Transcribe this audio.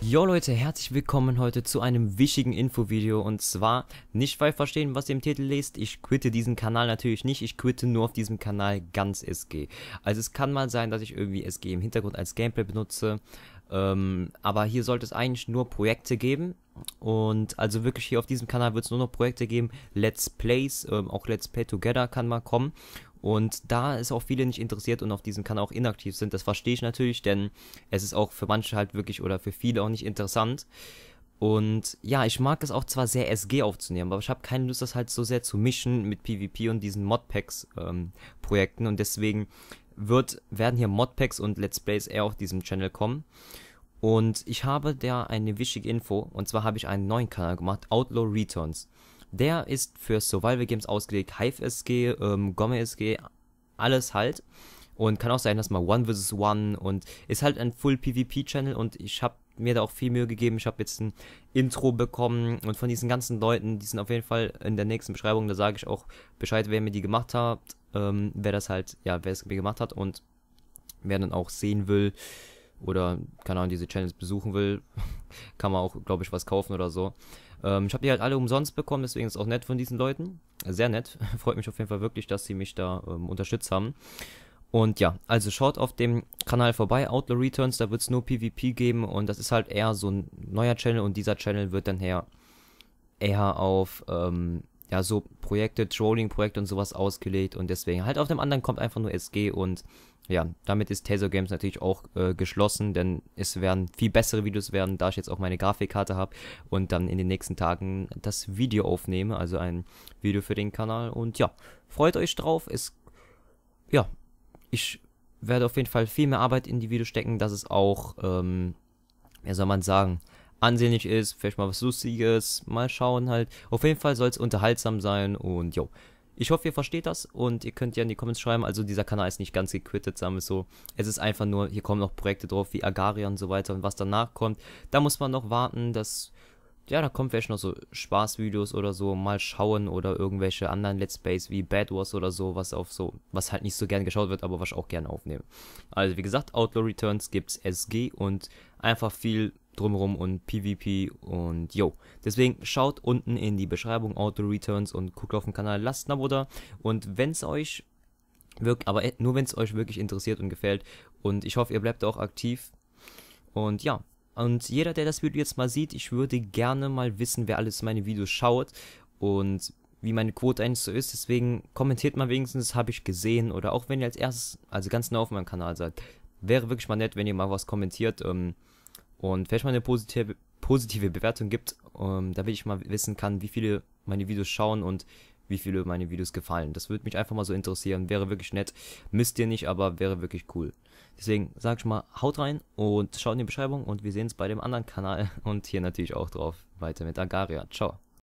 Jo Leute, herzlich willkommen heute zu einem wichtigen Infovideo und zwar nicht falsch verstehen, was ihr im Titel lest. Ich quitte diesen Kanal natürlich nicht, ich quitte nur auf diesem Kanal ganz SG. Also es kann mal sein, dass ich irgendwie SG im Hintergrund als Gameplay benutze, ähm, aber hier sollte es eigentlich nur Projekte geben und also wirklich hier auf diesem Kanal wird es nur noch Projekte geben, Let's Plays, ähm, auch Let's Play Together kann mal kommen und da ist auch viele nicht interessiert und auf diesem Kanal auch inaktiv sind. Das verstehe ich natürlich, denn es ist auch für manche halt wirklich oder für viele auch nicht interessant. Und ja, ich mag es auch zwar sehr SG aufzunehmen, aber ich habe keine Lust, das halt so sehr zu mischen mit PvP und diesen Modpacks-Projekten. Ähm, und deswegen wird, werden hier Modpacks und Let's Plays eher auf diesem Channel kommen. Und ich habe da eine wichtige Info, und zwar habe ich einen neuen Kanal gemacht, Outlaw Returns. Der ist für Survival Games ausgelegt, Hive SG, ähm, Gomme SG, alles halt. Und kann auch sein, dass mal One vs. One und ist halt ein Full PvP-Channel und ich habe mir da auch viel Mühe gegeben. Ich habe jetzt ein Intro bekommen und von diesen ganzen Leuten, die sind auf jeden Fall in der nächsten Beschreibung, da sage ich auch Bescheid, wer mir die gemacht hat, ähm, wer das halt, ja, wer es mir gemacht hat und wer dann auch sehen will oder, keine Ahnung, diese Channels besuchen will, kann man auch, glaube ich, was kaufen oder so. Ähm, ich habe die halt alle umsonst bekommen, deswegen ist es auch nett von diesen Leuten. Sehr nett. Freut mich auf jeden Fall wirklich, dass sie mich da ähm, unterstützt haben. Und ja, also schaut auf dem Kanal vorbei, Outlaw Returns, da wird es nur PvP geben und das ist halt eher so ein neuer Channel und dieser Channel wird dann eher, eher auf ähm, ja, so Projekte, Trolling-Projekte und sowas ausgelegt und deswegen halt auf dem anderen kommt einfach nur SG und ja, damit ist Taser Games natürlich auch äh, geschlossen, denn es werden viel bessere Videos werden, da ich jetzt auch meine Grafikkarte habe und dann in den nächsten Tagen das Video aufnehme, also ein Video für den Kanal. Und ja, freut euch drauf. Es, ja, ich werde auf jeden Fall viel mehr Arbeit in die Videos stecken, dass es auch, ähm, wie soll man sagen, ansehnlich ist, vielleicht mal was Lustiges, mal schauen halt. Auf jeden Fall soll es unterhaltsam sein und jo. Ich hoffe, ihr versteht das und ihr könnt ja in die Comments schreiben. Also dieser Kanal ist nicht ganz gequittet, sagen wir so. Es ist einfach nur, hier kommen noch Projekte drauf wie Agaria und so weiter und was danach kommt. Da muss man noch warten, dass ja, da kommt vielleicht noch so Spaßvideos oder so, mal schauen oder irgendwelche anderen Let's Plays wie Bad Wars oder so, was auf so, was halt nicht so gern geschaut wird, aber was ich auch gerne aufnehme. Also wie gesagt, Outlaw Returns gibt's SG und einfach viel drumherum und PvP und yo. Deswegen schaut unten in die Beschreibung Auto Returns und guckt auf den Kanal, lasst ein Abo da und wenn es euch wirklich, aber äh, nur wenn es euch wirklich interessiert und gefällt und ich hoffe, ihr bleibt auch aktiv und ja. Und jeder, der das Video jetzt mal sieht, ich würde gerne mal wissen, wer alles meine Videos schaut und wie meine Quote eigentlich so ist. Deswegen kommentiert mal wenigstens, habe ich gesehen oder auch wenn ihr als erstes, also ganz neu auf meinem Kanal seid. Wäre wirklich mal nett, wenn ihr mal was kommentiert. Ähm, und vielleicht mal eine positive, positive Bewertung gibt, ähm, damit ich mal wissen kann, wie viele meine Videos schauen und wie viele meine Videos gefallen. Das würde mich einfach mal so interessieren. Wäre wirklich nett. Müsst ihr nicht, aber wäre wirklich cool. Deswegen sag ich mal, haut rein und schaut in die Beschreibung und wir sehen uns bei dem anderen Kanal und hier natürlich auch drauf. Weiter mit Agaria. Ciao.